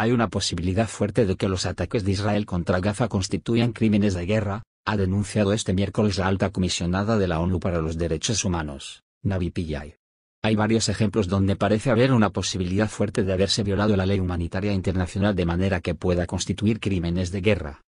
Hay una posibilidad fuerte de que los ataques de Israel contra Gaza constituyan crímenes de guerra, ha denunciado este miércoles la alta comisionada de la ONU para los Derechos Humanos, Navi Pillay. Hay varios ejemplos donde parece haber una posibilidad fuerte de haberse violado la ley humanitaria internacional de manera que pueda constituir crímenes de guerra.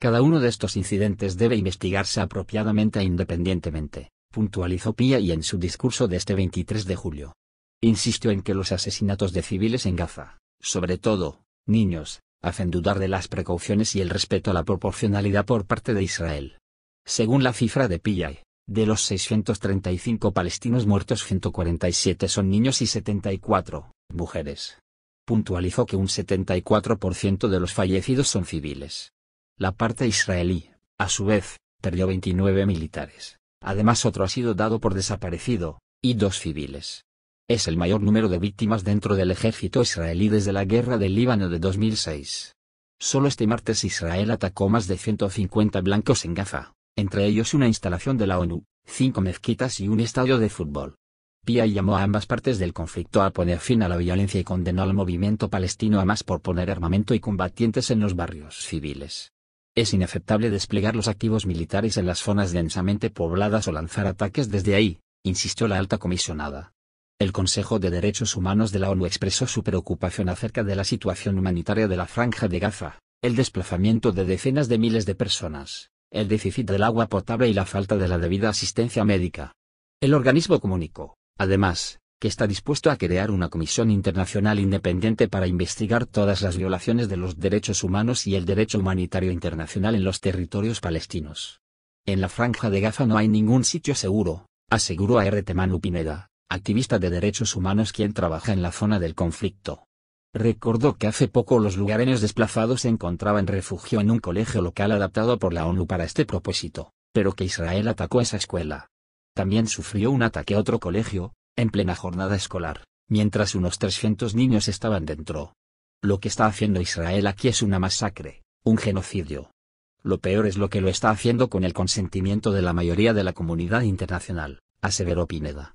Cada uno de estos incidentes debe investigarse apropiadamente e independientemente, puntualizó Pillay en su discurso de este 23 de julio. Insistió en que los asesinatos de civiles en Gaza, sobre todo, niños, hacen dudar de las precauciones y el respeto a la proporcionalidad por parte de Israel. Según la cifra de Pillay, de los 635 palestinos muertos 147 son niños y 74, mujeres. Puntualizó que un 74% de los fallecidos son civiles. La parte israelí, a su vez, perdió 29 militares, además otro ha sido dado por desaparecido, y dos civiles. Es el mayor número de víctimas dentro del ejército israelí desde la guerra del Líbano de 2006. Solo este martes Israel atacó más de 150 blancos en Gaza, entre ellos una instalación de la ONU, cinco mezquitas y un estadio de fútbol. Pia llamó a ambas partes del conflicto a poner fin a la violencia y condenó al movimiento palestino a más por poner armamento y combatientes en los barrios civiles. Es inaceptable desplegar los activos militares en las zonas densamente pobladas o lanzar ataques desde ahí, insistió la alta comisionada. El Consejo de Derechos Humanos de la ONU expresó su preocupación acerca de la situación humanitaria de la Franja de Gaza, el desplazamiento de decenas de miles de personas, el déficit del agua potable y la falta de la debida asistencia médica. El organismo comunicó, además, que está dispuesto a crear una comisión internacional independiente para investigar todas las violaciones de los derechos humanos y el derecho humanitario internacional en los territorios palestinos. En la franja de Gaza no hay ningún sitio seguro, aseguró a RT Manu Pineda, activista de derechos humanos quien trabaja en la zona del conflicto. Recordó que hace poco los lugareños desplazados se encontraban refugio en un colegio local adaptado por la ONU para este propósito, pero que Israel atacó esa escuela. También sufrió un ataque a otro colegio, en plena jornada escolar, mientras unos 300 niños estaban dentro. Lo que está haciendo Israel aquí es una masacre, un genocidio. Lo peor es lo que lo está haciendo con el consentimiento de la mayoría de la comunidad internacional, aseveró Pineda.